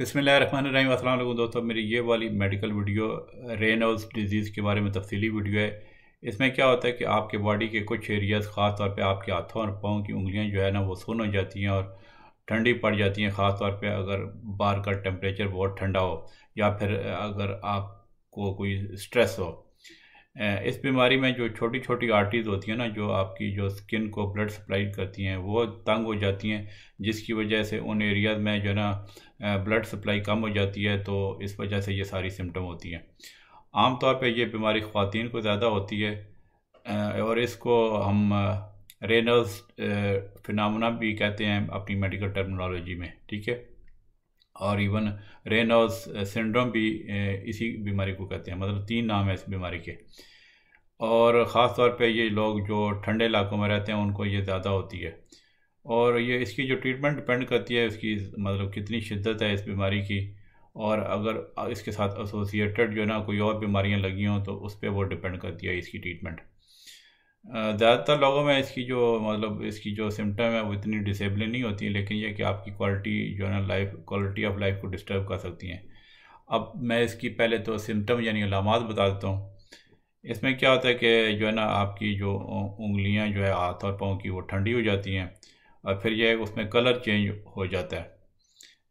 बसमिल असल दोस्तों मेरी ये वाली मेडिकल वीडियो रेनोल्स डिज़ीज़ के बारे में तफसली वीडियो है इसमें क्या होता है कि आपके बॉडी के कुछ एरियाज़ ख़ास तौर पे आपके हाथों और पाँव की उंगलियां जो है ना वो सुन हो जाती हैं और ठंडी पड़ जाती हैं ख़ास तौर पे अगर बाहर का टेम्परेचर बहुत ठंडा हो या फिर अगर आपको कोई स्ट्रेस हो इस बीमारी में जो छोटी छोटी आर्टीज होती हैं ना जो आपकी जो स्किन को ब्लड सप्लाई करती हैं वो तंग हो जाती हैं जिसकी वजह से उन एरियाज़ में जो है ना ब्लड सप्लाई कम हो जाती है तो इस वजह से ये सारी सिम्टम होती हैं आम तौर पे ये बीमारी ख़वातीन को ज़्यादा होती है और इसको हम रेनल्स फिनमुना भी कहते हैं अपनी मेडिकल टर्मिनोलॉजी में ठीक है और इवन रेनल्स सिंड्रोम भी इसी बीमारी को कहते हैं मतलब तीन नाम है इस बीमारी के और ख़ास तौर पे ये लोग जो ठंडे इलाकों में रहते हैं उनको ये ज़्यादा होती है और ये इसकी जो ट्रीटमेंट डिपेंड करती है इसकी मतलब कितनी शिद्दत है इस बीमारी की और अगर इसके साथ एसोसिएटेड जो है ना कोई और बीमारियां लगी हों तो उस पर वो डिपेंड करती है इसकी ट्रीटमेंट ज़्यादातर लोगों में इसकी जो मतलब इसकी जो सिम्टम है वो इतनी डिसेबलिंग नहीं होती है लेकिन ये कि आपकी क्वालिटी जो है ना लाइफ क्वालिटी ऑफ लाइफ को डिस्टर्ब कर सकती हैं अब मैं इसकी पहले तो सिम्टम यानी अलामत बता देता हूँ इसमें क्या होता है कि जो है ना आपकी जो उंगलियाँ जो है हाथ और पाँव की वो ठंडी हो जाती हैं और फिर यह उसमें कलर चेंज हो जाता है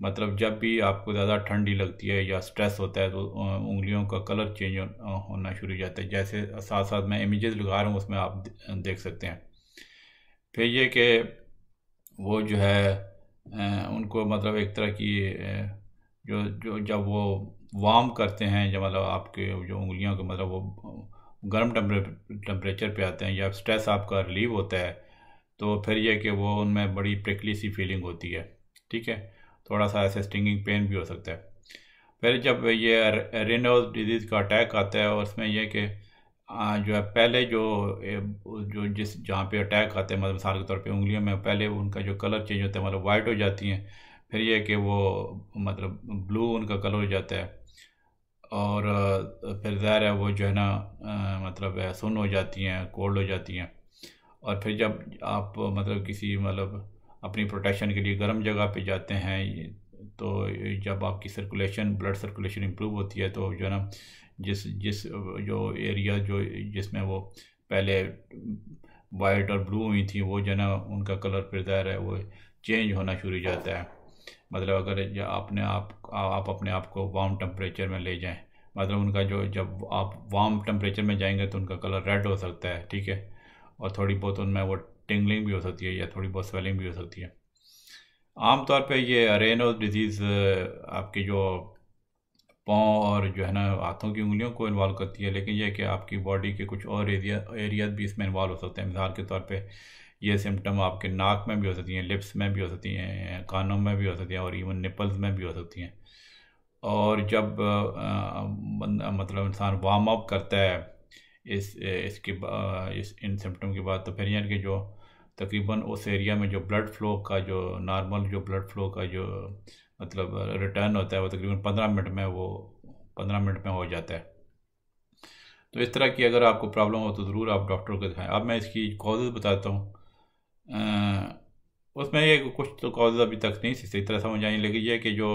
मतलब जब भी आपको ज़्यादा ठंडी लगती है या स्ट्रेस होता है तो उंगलियों का कलर चेंज होना शुरू हो जाता है जैसे साथ साथ मैं इमेजेस लगा रहा हूँ उसमें आप देख सकते हैं फिर ये कि वो जो है उनको मतलब एक तरह की जो जो जब वो वार्म करते हैं जब मतलब आपके जो उंगलियों के मतलब वो गर्म टेम्परेचर पे आते हैं या स्ट्रेस आपका रिलीव होता है तो फिर यह कि वो उनमें बड़ी प्रिकली सी फीलिंग होती है ठीक है थोड़ा सा ऐसे स्टिंगिंग पेन भी हो सकता है फिर जब ये रेनोज डिजीज़ का अटैक आता है और उसमें यह कि जो है पहले जो जो जिस जहाँ पे अटैक आते हैं मतलब मिसाल के तौर पे उंगलियों में पहले उनका जो कलर चेंज होता है मतलब वाइट हो जाती हैं फिर यह कि वो मतलब ब्लू उनका कलर हो जाता है और फिर ज़ाहिर है वो जो है ना मतलब सुन हो जाती हैं कोल्ड हो जाती हैं और फिर जब आप मतलब किसी मतलब अपनी प्रोटेक्शन के लिए गर्म जगह पे जाते हैं तो जब आपकी सर्कुलेशन ब्लड सर्कुलेशन इम्प्रूव होती है तो जो है ना जिस जिस जो एरिया जो जिसमें वो पहले वाइट और ब्लू हुई थी वो जो है ना उनका कलर फिर ज़ाहिर है वो चेंज होना शुरू हो जाता है मतलब अगर आपने आप आप अपने आप को वार्म टेम्परेचर में ले जाएं मतलब उनका जो जब आप वार्म टेम्परेचर में जाएंगे तो उनका कलर रेड हो सकता है ठीक है और थोड़ी बहुत उनमें वो टिंगलिंग भी हो सकती है या थोड़ी बहुत स्वेलिंग भी हो सकती है आमतौर पे ये रेनो डिजीज़ आपके जो पाँव और जो है ना हाथों की उंगलियों को इन्वॉल्व करती है लेकिन यह कि आपकी बॉडी के कुछ और एरिया एरियाज भी इसमें इन्वॉल्व हो सकते हैं मिसाल के तौर पे ये सिम्टम आपके नाक में भी हो सकती हैं लिप्स में भी हो सकती हैं कानों में भी हो सकती हैं और इवन निपल्स में भी हो सकती हैं और जब आ, मतलब इंसान वार्म अप करता है इस इसके इस इन सिम्टम के बाद तो फिर यानी कि जो तकरीबन उस एरिया में जो ब्लड फ्लो का जो नॉर्मल जो ब्लड फ्लो का जो मतलब रिटर्न होता है वो तकरीबन पंद्रह मिनट में वो पंद्रह मिनट में हो जाता है तो इस तरह की अगर आपको प्रॉब्लम हो तो ज़रूर आप डॉक्टर को दिखाएं अब मैं इसकी कॉजेज़ बताता हूँ उसमें ये कुछ तो कॉजेज़ अभी तक नहीं सही तरह समझ आई लेकिन यह कि जो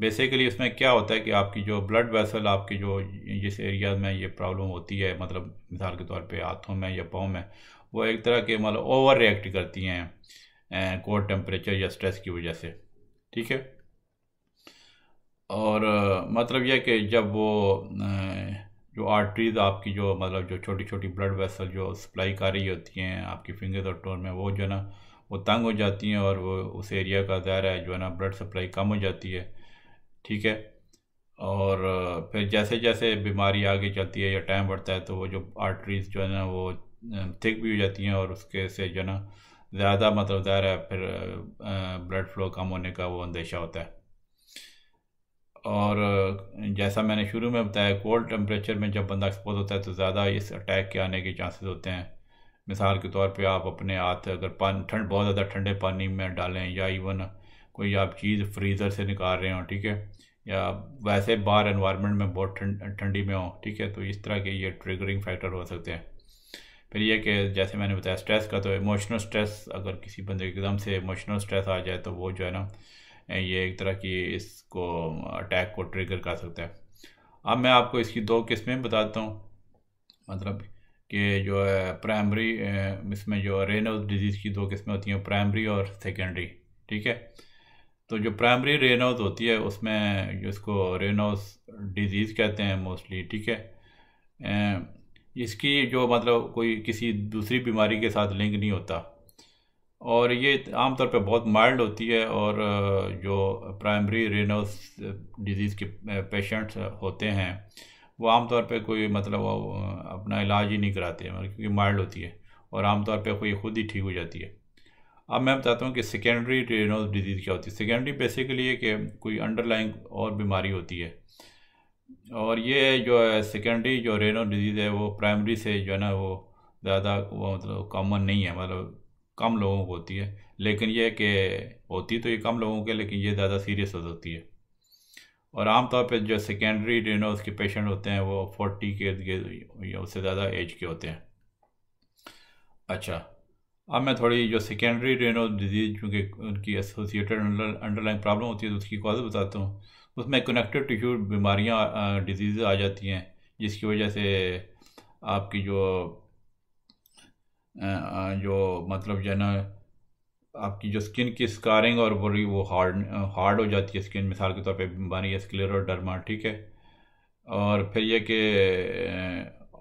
बेसिकली उसमें क्या होता है कि आपकी जो ब्लड वेसल आपकी जो जिस एरिया में ये प्रॉब्लम होती है मतलब मिसाल के तौर पे हाथों में या पाँव में वो एक तरह के मतलब ओवर रिएक्ट करती हैं कोल्ड अं, टेम्परेचर या स्ट्रेस की वजह से ठीक है और मतलब यह कि जब वो जो आर्टरीज़ आपकी जो मतलब जो छोटी छोटी ब्लड वेसल जो सप्लाई कर रही होती हैं आपकी फिंगर्स और टोन में वो जो है ना वो तंग हो जाती हैं और वो उस एरिया का दायरा है जो है ना ब्लड सप्लाई कम हो जाती है ठीक है और फिर जैसे जैसे बीमारी आगे चलती है या टाइम बढ़ता है तो वो जो आर्टरीज़ जो है ना वो थिक भी हो जाती हैं और उसके से जो है ना ज़्यादा मतलब ज़ाहिर है फिर ब्लड फ्लो कम होने का वो अंदेशा होता है और जैसा मैंने शुरू में बताया कोल्ड टेम्परेचर में जब बंदा एक्सपोज होता है तो ज़्यादा इस अटैक के आने के चांसेस होते हैं मिसाल के तौर पे आप अपने हाथ अगर पान ठंड बहुत ज़्यादा ठंडे पानी में डालें या इवन कोई आप चीज़ फ्रीज़र से निकाल रहे हो ठीक है या वैसे बाहर एनवायरनमेंट में बहुत ठंडी में हो ठीक है तो इस तरह के ये ट्रिगरिंग फैक्टर हो सकते हैं फिर यह कि जैसे मैंने बताया स्ट्रेस का तो इमोशनल स्ट्रेस अगर किसी बंदे के एकदम से इमोशनल स्ट्रेस आ जाए तो वो जो है ना ये एक तरह की इसको अटैक को ट्रिगर कर सकता है अब मैं आपको इसकी दो किस्में बताता हूँ मतलब कि जो है प्राइमरी इसमें जो रेनल डिजीज़ की दो किस्में होती हैं प्राइमरी और सेकेंडरी ठीक है तो जो प्राइमरी रेनोज होती है उसमें जिसको रेनोज डिजीज़ कहते हैं मोस्टली ठीक है अं, इसकी जो मतलब कोई किसी दूसरी बीमारी के साथ लिंक नहीं होता और ये आमतौर पर बहुत माइल्ड होती है और जो प्राइमरी रेनोस डिजीज़ के पेशेंट्स होते हैं वो आमतौर पे कोई मतलब अपना इलाज ही नहीं कराते मतलब क्योंकि माइल्ड होती है और आमतौर पे कोई खुद ही ठीक हो जाती है अब मैं बताता हूँ कि सेकेंडरी रेनोज डिजीज़ क्या होती है सेकेंडरी बेसिकली है कि कोई अंडरलाइन और बीमारी होती है और ये जो है सेकेंडरी जो रेनो डिजीज़ है वो प्राइमरी से जो है ना वो ज़्यादा वो मतलब कॉमन नहीं है मतलब कम लोगों को होती है लेकिन ये कि होती तो ये कम लोगों के लेकिन ये ज़्यादा सीरियस हो जाती है और आमतौर पर जो सेकेंडरी रेनोज के पेशेंट होते हैं वो फोर्टी के उससे ज़्यादा एज के होते हैं अच्छा अब मैं थोड़ी जो सेकेंडरी रेनो डिजीज़ चूँकि उनकी एसोसिएटेड अंडरलाइन प्रॉब्लम होती है तो उसकी कॉज बताता हूँ उसमें कनेक्टिव टिश्यू बीमारियाँ डिजीज़ आ जाती हैं जिसकी वजह से आपकी जो जो मतलब जो है ना आपकी जो स्किन की स्कारिंग और बड़ी वो हार्ड हार्ड हो जाती है स्किन मिसाल के तौर पे बीमारी स्क्लेरोडर्मा ठीक है और फिर यह कि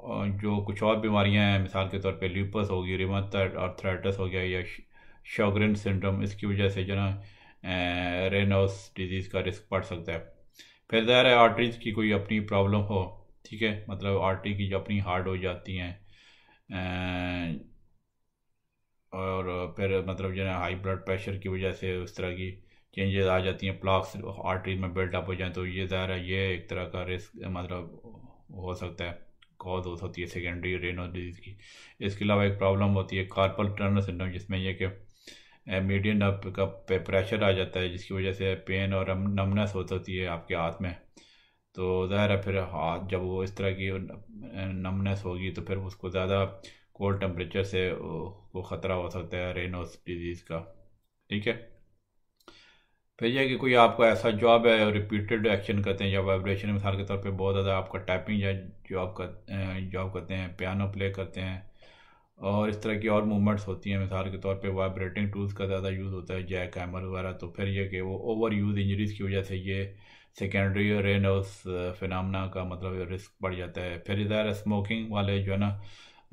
जो कुछ और बीमारियां हैं मिसाल के तौर पे ल्यूपस होगी रिमोटाइड आर्थराइटिस हो गया या शोग्रेन सिंड्रोम इसकी वजह से जो ना रेनोस डिजीज़ का रिस्क बढ़ सकता है फिर ज़ाहिर है आर्टरीज़ की कोई अपनी प्रॉब्लम हो ठीक है मतलब आर्टरी की जो अपनी हार्ड हो जाती हैं और फिर मतलब जो है हाई ब्लड प्रेशर की वजह से उस तरह की चेंजेस आ जाती हैं प्लाक्स आर्टरी में अप हो जाए तो ये ज़ाहिर है ये एक तरह का रिस्क मतलब हो सकता है कॉज होती है सेकेंडरी रेनो डिजीज़ की इसके अलावा एक प्रॉब्लम होती है कार्पल टर्नल सिंड्रोम जिसमें यह कि मीडियन नब का प्रेशर आ जाता है जिसकी वजह से पेन और नमनेस हो सकती है आपके हाथ में तो ज़ाहिर है फिर हाथ जब वो इस तरह की नमनेस होगी तो फिर उसको ज़्यादा कोल्ड टेम्परेचर से को ख़तरा हो सकता है रेनोस डिजीज़ का ठीक है फिर यह कि कोई आपका ऐसा जॉब है रिपीटेड एक्शन करते हैं या वाइब्रेशन मिसाल के तौर पे बहुत ज़्यादा आपका टाइपिंग या जॉब कर जॉब करते हैं पियानो प्ले करते हैं और इस तरह की और मूवमेंट्स होती हैं मिसाल के तौर पे वाइब्रेटिंग टूल्स का ज़्यादा यूज़ होता है जैक हैमर वगैरह तो फिर यह कि वो ओवर यूज़ इंजरीज़ की वजह से ये सेकेंडरी रेनोस फिनमना का मतलब रिस्क बढ़ जाता है फिर इधर स्मोकिंग वाले जो है ना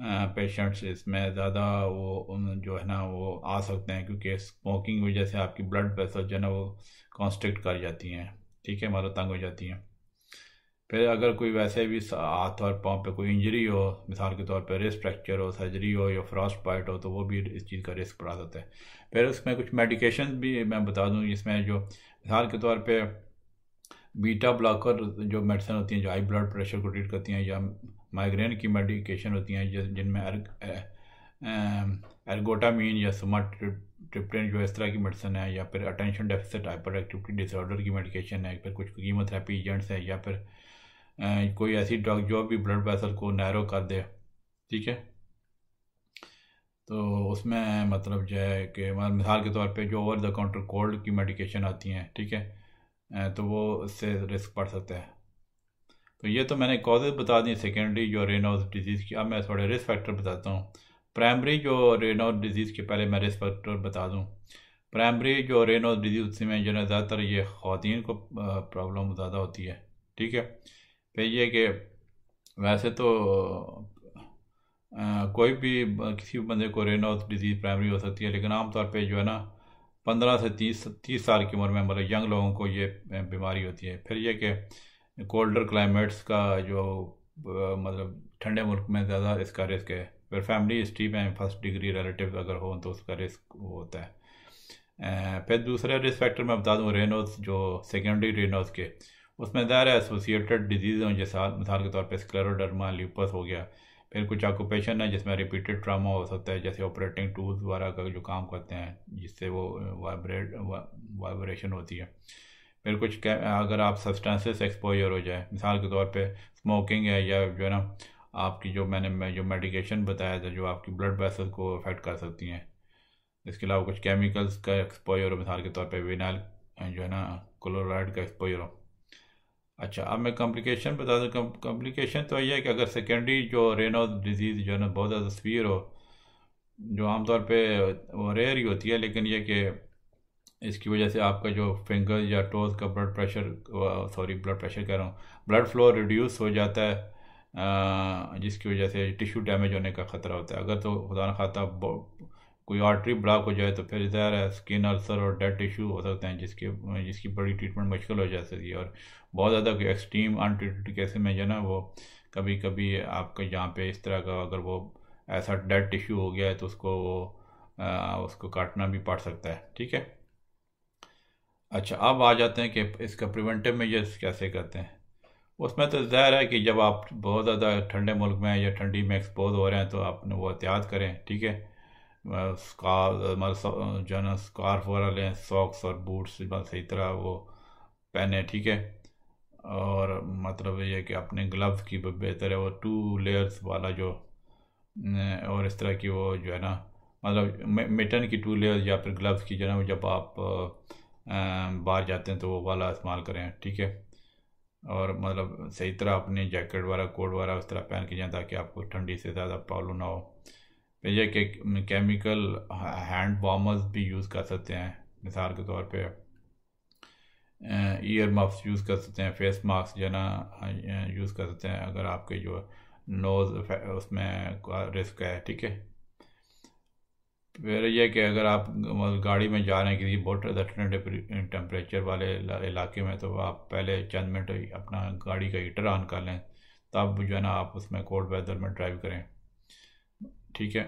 पेशेंट्स इसमें ज़्यादा वो जो है ना वो आ सकते हैं क्योंकि स्मोकिंग की वजह से आपकी ब्लड प्रेशर जो है ना वो कॉन्स्ट्रिक्ट कर जाती हैं ठीक है मतलब तंग हो जाती हैं फिर अगर कोई वैसे भी हाथ और पाँव पे कोई इंजरी हो मिसाल के तौर पे रिस्क फ्रैक्चर हो सर्जरी हो या फ्रॉस्ट पाइट हो तो वो भी इस चीज़ का रिस्क बढ़ा सकता है फिर उसमें कुछ मेडिकेशन भी मैं बता दूँ जिसमें जो मिसाल के तौर पे बीटा ब्लॉकर जो मेडिसिन होती हैं जो हाई ब्लड प्रेशर को ट्रीट करती हैं या माइग्रेन की मेडिकेशन होती हैं जिनमें एर्गोटामीन या सुमा ट्रिप्टेन जो इस तरह की मेडिसिन है या फिर attention deficit hyper activity disorder की मेडिकेशन है फिर कुछ कीमोथेरेपी एजेंट्स हैं या फिर कोई ऐसी ड्रग जो भी ब्लड वेसल को नैरो कर दे ठीक है तो उसमें मतलब जो है कि मतलब मिसाल के तौर पे जो ओवर द काउंटर कोल्ड की मेडिकेशन आती हैं ठीक है तो वो उससे रिस्क पड़ सकता है तो ये तो मैंने कॉजेज़ बता दी सेकेंडरी जो रेनोज डिजीज़ की अब मैं थोड़े रिस्क फैक्टर बताता हूँ प्राइमरी जो रेनोज डिजीज़ के पहले मैं रिस्क फैक्टर बता दूँ प्राइमरी जो रेनोज डिजीज़ में जो है ज़्यादातर ये खातन को प्रॉब्लम ज़्यादा होती है ठीक है फिर ये कि वैसे तो आ, कोई भी किसी भी बंदे को रेनोज डिजीज़ प्राइमरी हो सकती है लेकिन आमतौर पर जो है ना पंद्रह से तीस तीस साल की उम्र में मतलब यंग लोगों को ये बीमारी होती है फिर यह कि कोल्डर क्लाइमेट्स का जो मतलब ठंडे मुल्क में ज़्यादा इसका रिस्क है फिर फैमिली हिस्ट्री में फर्स्ट डिग्री रिलेटिव अगर हो तो उसका रिस्क होता है फिर दूसरे रिस्क फैक्टर मैं बता दूँ रेनोज जो सेकेंडरी रेनोज के उसमें ज़्यादा है एसोसिएटेड डिजीज़ हों जैसे मिसाल के तौर पर स्क्लेरोडर्मा ल्यूपस हो गया फिर कुछ ऑक्यूपेशन है जिसमें रिपीटेड ट्रामा हो सकता है जैसे ऑपरेटिंग टूल्स वगैरह का जो काम करते हैं जिससे वो वाइब्रेट वाइब्रेशन होती है फिर कुछ अगर आप सब्सटेंसेस एक्सपोजर हो जाए मिसाल के तौर पे स्मोकिंग है या जो है ना आपकी जो मैंने मैं जो मेडिकेशन बताया था जो आपकी ब्लड वेसल को अफेक्ट कर सकती हैं इसके अलावा कुछ केमिकल्स का एक्सपोजर हो मिसाल के तौर पे विनाइल जो है ना क्लोराइड का एक्सपोजर हो अच्छा अब मैं कॉम्प्लिकेशन बता दूँ कॉम्प्लिकेशन तो यही है कि अगर सेकेंडरी जो रेनो डिजीज़ जो है ना बहुत ज़्यादा तस्वीर हो जो आमतौर पर वो रेयर ही होती है लेकिन यह कि इसकी वजह से आपका जो फिंगर या टोज़ का blood pressure sorry blood pressure कह रहा हूँ ब्लड फ्लो रिड्यूस हो जाता है जिसकी वजह से टिश्यू डैमेज होने का ख़तरा होता है अगर तो खुदा खाता कोई आर्टरी ब्लॉक हो जाए तो फिर ज़ाहिर है स्किन अल्सर और डेड टिश्यू हो सकते हैं जिसके जिसकी बड़ी ट्रीटमेंट मुश्किल हो जा सकती है और बहुत ज़्यादा कोई एक्सट्रीम अनट्रीटेड केस में जो ना वो कभी कभी आपके यहाँ पे इस तरह का अगर वो ऐसा डेड टिश्यू हो गया है तो उसको वो आ, उसको काटना भी पड़ सकता है ठीक है अच्छा अब आ जाते हैं कि इसका प्रिवेंटिव मेजर्स कैसे करते हैं उसमें तो ज़ाहिर है कि जब आप बहुत ज़्यादा ठंडे मुल्क में या ठंडी में एक्सपोज हो रहे हैं तो आप वो एहतियात करें ठीक है मतलब जो है ना स्कार्फ वगैरह लें सॉक्स और बूट्स बस सही तरह वो पहने ठीक है और मतलब ये कि अपने ग्लव्स की बेहतर है वो टू लेयर्स वाला जो और इस तरह की वो जो है ना मतलब मिटन की टू लेयर्स या फिर ग्लव्स की जो है ना जब आप बाहर जाते हैं तो वो वाला इस्तेमाल करें ठीक है और मतलब सही तरह अपनी जैकेट वगैरह कोट वगैरह उस तरह पहन के जाएँ ताकि आपको ठंडी से ज़्यादा प्रॉब्लम ना हो भैया यह केमिकल हैंड वार्मर्स भी यूज़ कर सकते हैं मिसाल के तौर पे ईयर मास्क यूज़ कर सकते हैं फेस मास्क जो ना यूज़ कर सकते हैं अगर आपके जो नोज़ उसमें रिस्क है ठीक है फिर यह कि अगर आप मतलब गाड़ी में जा रहे हैं किसी बहुत ठंडे टेम्परेचर वाले इलाके में तो आप पहले चंद मिनट अपना गाड़ी का हीटर ऑन कर लें तब जो है ना आप उसमें कोल्ड वेदर में ड्राइव करें ठीक है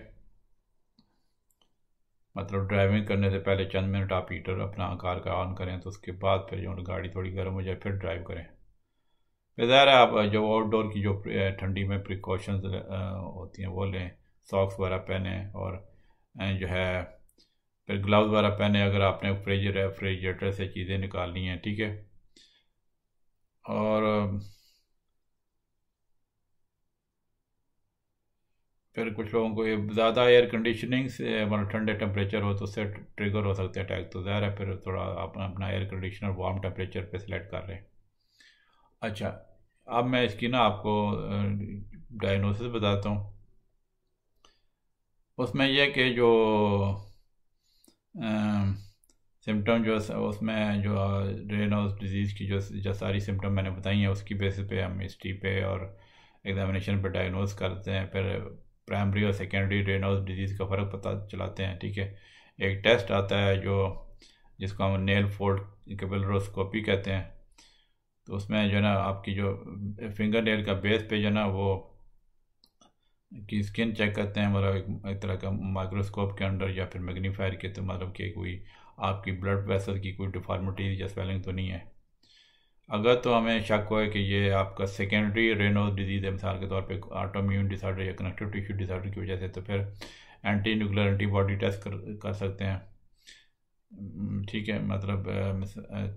मतलब ड्राइविंग करने से पहले चंद मिनट आप हीटर अपना कार का ऑन करें तो उसके बाद फिर जो गाड़ी थोड़ी गर्म हो जाए फिर ड्राइव करें ज़ाहिर है आप जो आउटडोर की जो ठंडी में प्रिकॉशंस होती हैं वो लें सॉक्स वगैरह पहने और जो है फिर ग्लव वगैरह पहने अगर आपने फ्रिज रेफ्रिजरेटर से चीज़ें निकालनी हैं ठीक है और फिर कुछ लोगों को ज़्यादा एयर कंडीशनिंग से मतलब ठंडे टेम्परेचर हो तो उससे ट्रिगर हो सकते हैं अटैक तो ज़्यादा फिर थोड़ा आप अपना एयर कंडीशनर वार्म टेम्परेचर पे सिलेक्ट कर रहे हैं अच्छा अब मैं इसकी ना आपको डायग्नोसिस बताता हूँ उसमें यह कि जो सिम्टम जो उसमें जो रेनोज डिज़ीज़ की जो जो सारी सिम्टम मैंने बताई हैं उसकी बेसिस पे हम हिस्ट्री पे और एग्जामिनेशन पे डायग्नोज करते हैं फिर प्राइमरी और सेकेंडरी रेनोज डिज़ीज़ का फ़र्क पता चलाते हैं ठीक है एक टेस्ट आता है जो जिसको हम नेल फोल्ड कैपिलरोस्कोपी कहते हैं तो उसमें जो है ना आपकी जो फिंगर नेल का बेस पे जो है ना वो कि स्किन चेक करते हैं मतलब एक तरह का माइक्रोस्कोप के अंडर या फिर मैग्नीफायर के तो मतलब कि कोई आपकी ब्लड प्रेशर की कोई डिफॉर्मिटी या स्वेलिंग तो नहीं है अगर तो हमें शक हो कि ये आपका सेकेंडरी रेनो डिजीज़ है मिसाल के तौर पे ऑटोम्यून डिसऑर्डर या कनेक्टिव टिश्यू डिसऑर्डर की वजह से तो फिर एंटी न्यूक्लियर एंटीबॉडी टेस्ट कर कर सकते हैं हम्म, ठीक है मतलब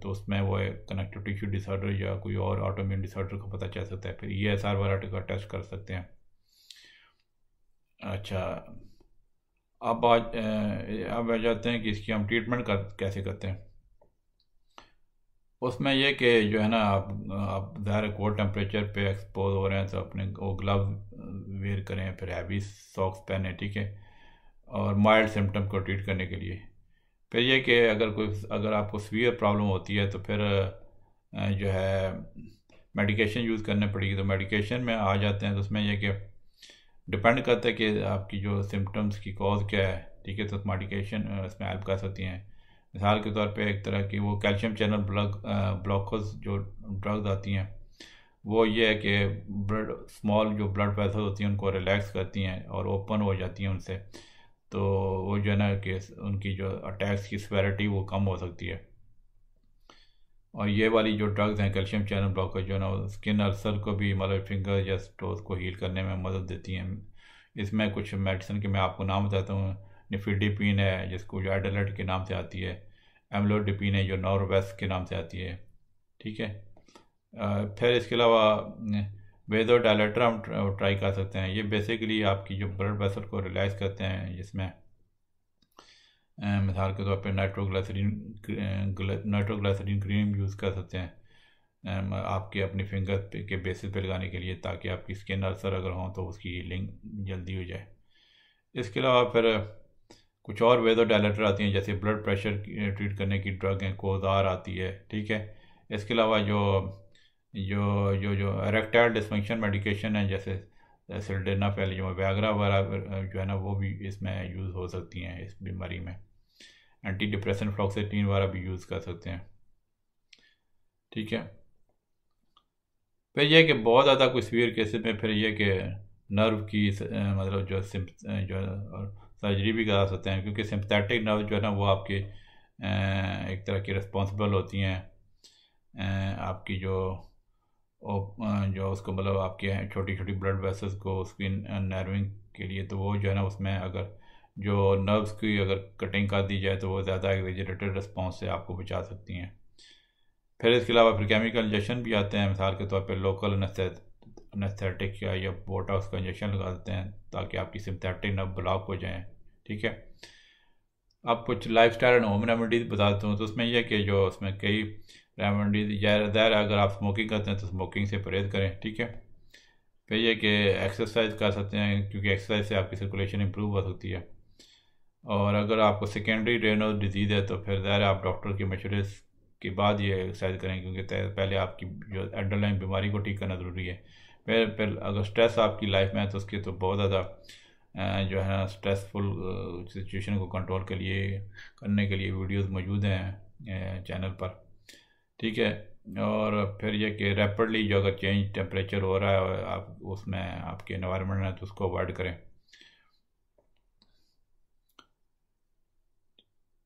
तो उसमें वो कनेक्टिव टिश्यू डिसऑर्डर या कोई और ऑटोम्यून डिसऑर्डर का पता चल सकता है फिर ई एस आर वाला का टेस्ट कर सकते हैं अच्छा अब आज अब आ जाते हैं कि इसकी हम ट्रीटमेंट कर कैसे करते हैं उसमें यह कि जो है ना आप आप ज़ाहिर कोल्ड टेम्परेचर पे एक्सपोज हो रहे हैं तो अपने वो ग्लव वेयर करें फिर हैवी सॉक्स पहने ठीक है और माइल्ड सिम्टम को ट्रीट करने के लिए फिर यह कि अगर कोई अगर आपको सीवियर प्रॉब्लम होती है तो फिर जो है मेडिकेशन यूज़ करने पड़ेगी तो मेडिकेशन में आ जाते हैं तो उसमें यह कि डिपेंड करता है कि आपकी जो सिम्टम्स की कॉज क्या है ठीक है तो मेडिकेशन इसमें हेल्प कर सकती हैं मिसाल के तौर पे एक तरह की वो कैल्शियम चैनल ब्लॉक ब्लॉकर्स जो ड्रग्स आती हैं वो ये है कि ब्लड स्मॉल जो ब्लड वेसल होती हैं उनको रिलैक्स करती हैं और ओपन हो जाती हैं उनसे तो वो जो है ना कि उनकी जो अटैक्स की स्वेरिटी वो कम हो सकती है और ये वाली जो ड्रग्स हैं कैल्शियम चैनल ब्लॉकर जो है ना स्किन अल्सर को भी मतलब फिंगर या टोज को हील करने में मदद देती हैं इसमें कुछ मेडिसिन के मैं आपको नाम बताता हूँ निफिडिपिन है जिसको जो एडलट के नाम से आती है एमलोडिपिन है जो नॉर्वेस्ट के नाम से आती है ठीक है फिर इसके अलावा वेदो डायलेटर हम ट्राई कर सकते हैं ये बेसिकली आपकी जो ब्लड प्रेशर को रिलैक्स करते हैं जिसमें मिसाल के तौर पर नाइट्रोग्लाइसरीन नाइट्रोग्लाइसरीन क्रीम यूज़ कर सकते हैं आपके अपने फिंगर के बेसिस पे लगाने के लिए ताकि आपकी स्किन अल्सर अगर हो तो उसकी हीलिंग जल्दी हो जाए इसके अलावा फिर कुछ और वेदर डायलेटर आती हैं जैसे ब्लड प्रेशर ट्रीट करने की ड्रग हैं कोजार आती है ठीक है इसके अलावा जो जो जो जो रेक्टाइल डिस्फंक्शन मेडिकेशन है जैसे सिल्डेना जो वगैरह वगैरह जो है ना वो भी इसमें यूज़ हो सकती हैं इस बीमारी में एंटी डिप्रेशन फ्लॉक्स तीन बार यूज़ कर सकते हैं ठीक है फिर यह कि बहुत ज़्यादा कुछ सीवियर केसेस में फिर यह कि नर्व की मतलब जो है जो और सर्जरी भी करा सकते हैं क्योंकि सिंपथेटिक नर्व जो है ना वो आपके एक तरह की रिस्पॉन्सिबल होती हैं आपकी जो जो उसको मतलब आपके छोटी छोटी ब्लड वेसल्स को उसकी नर्विंग के लिए तो वो जो है ना उसमें अगर जो नर्व्स की अगर कटिंग कर दी जाए तो वो ज़्यादा एग्रेजरेटेड रिस्पॉन्स से आपको बचा सकती हैं फिर इसके अलावा फिर केमिकल इंजेक्शन भी आते हैं मिसाल के तौर पर लोकल अनस्थेटिक या, या बोटॉक्स का इंजेक्शन लगा देते हैं ताकि आपकी सिंथेटिक नर्व ब्लॉक हो जाएँ ठीक है अब कुछ life style and home remedies देता हूँ तो उसमें यह कि जो उसमें कई रेमेडीज ज़ाहिर अगर आप स्मोकिंग करते हैं तो स्मोकिंग से परहेज़ करें ठीक है फिर यह कि एक्सरसाइज कर सकते हैं क्योंकि एक्सरसाइज से आपकी सर्कुलेशन इंप्रूव हो सकती है और अगर आपको सेकेंडरी रेनो डिजीज़ है तो फिर ज़ाहिर आप डॉक्टर के मशवरे के बाद ये एक्सरसाइज करें क्योंकि पहले आपकी जो अंडरलाइन बीमारी को ठीक करना ज़रूरी है फिर फिर अगर स्ट्रेस आपकी लाइफ में है तो उसके तो बहुत ज़्यादा जो है ना स्ट्रेसफुल सिचुएशन को कंट्रोल के लिए करने के लिए वीडियोस मौजूद हैं चैनल पर ठीक है और फिर यह कि रैपिडली जो अगर चेंज टेम्परेचर हो रहा है आप उसमें आपके इन्वायरमेंट है तो उसको अवॉइड करें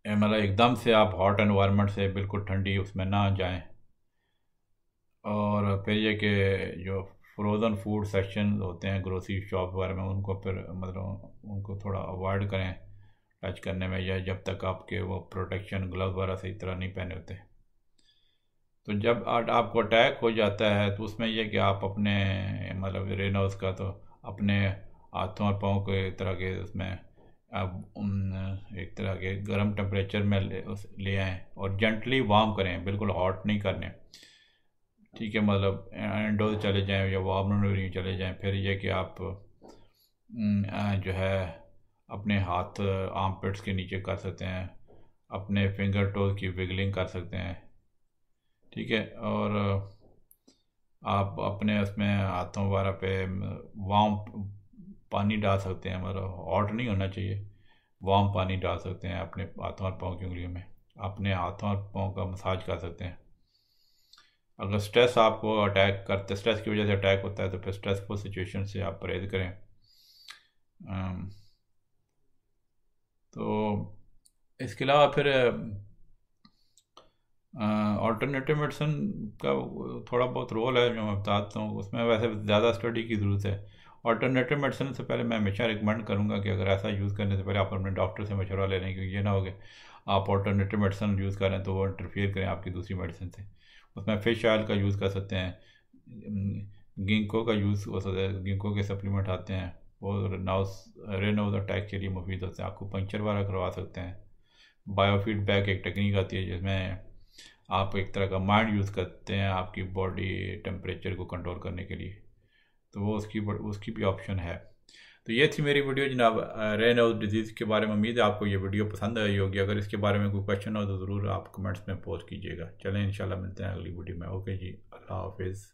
मतलब एकदम से आप हॉट एनवायरनमेंट से बिल्कुल ठंडी उसमें ना जाएं और फिर ये कि जो फ्रोज़न फूड सेक्शन होते हैं ग्रोसरी शॉप वगैरह में उनको फिर मतलब उनको थोड़ा अवॉइड करें टच करने में या जब तक आपके वो प्रोटेक्शन ग्लव वगैरह सही तरह नहीं पहने होते तो जब आपको अटैक हो जाता है तो उसमें यह कि आप अपने मतलब रेना उसका तो अपने हाथों और पाँव के तरह के उसमें अब उन एक तरह के गर्म टेम्परेचर में ले, ले आएँ और जेंटली वार्म करें बिल्कुल हॉट नहीं करने ठीक है मतलब इंडोज चले जाएं या वार्म चले जाएं फिर यह कि आप जो है अपने हाथ आर्म पेट्स के नीचे कर सकते हैं अपने फिंगर टोज की विगलिंग कर सकते हैं ठीक है और आप अपने उसमें हाथों वगैरह पे वाम पानी डाल सकते हैं हमारा मतलब हॉट नहीं होना चाहिए वार्म पानी डाल सकते हैं अपने हाथों और पाँव की उंगलियों में अपने हाथों और पाँव का मसाज कर सकते हैं अगर स्ट्रेस आपको अटैक करते स्ट्रेस की वजह से अटैक होता है तो फिर स्ट्रेसफुल सिचुएशन से आप परहेज करें तो इसके अलावा फिर ऑल्टरनेटिव मेडिसिन का थोड़ा बहुत रोल है जो मैं बताता हूँ उसमें वैसे ज़्यादा स्टडी की ज़रूरत है ऑल्टरनेटिव मेडिसिन से पहले मैं हमेशा रिकमेंड करूँगा कि अगर ऐसा यूज़ करने से पहले आप अपने डॉक्टर से मशवरा ले लें क्योंकि ये ना हो गया आप ऑल्टरनेटिव मेडिसिन यूज़ करें तो वो इंटरफियर करें आपकी दूसरी मेडिसिन से उसमें फ़िश ऑयल का यूज़ कर सकते हैं गिंको का यूज़ हो सकता है गिंको के सप्लीमेंट आते हैं और नाउस रेनोज अटैक के लिए मुफीद होते हैं आपको पंक्चर वाला करवा सकते हैं बायोफीडबैक एक टेक्निक आती है जिसमें आप एक तरह का माइंड यूज़ करते हैं आपकी बॉडी टेम्परेचर को कंट्रोल करने के लिए तो वो उसकी उसकी भी ऑप्शन है तो ये थी मेरी वीडियो जनाब रेन हाउस डिजीज़ के बारे में उम्मीद है आपको ये वीडियो पसंद आई होगी अगर इसके बारे में कोई क्वेश्चन हो तो ज़रूर आप कमेंट्स में पोस्ट कीजिएगा चलें इंशाल्लाह मिलते हैं अगली वीडियो में ओके जी अल्लाह हाफिज़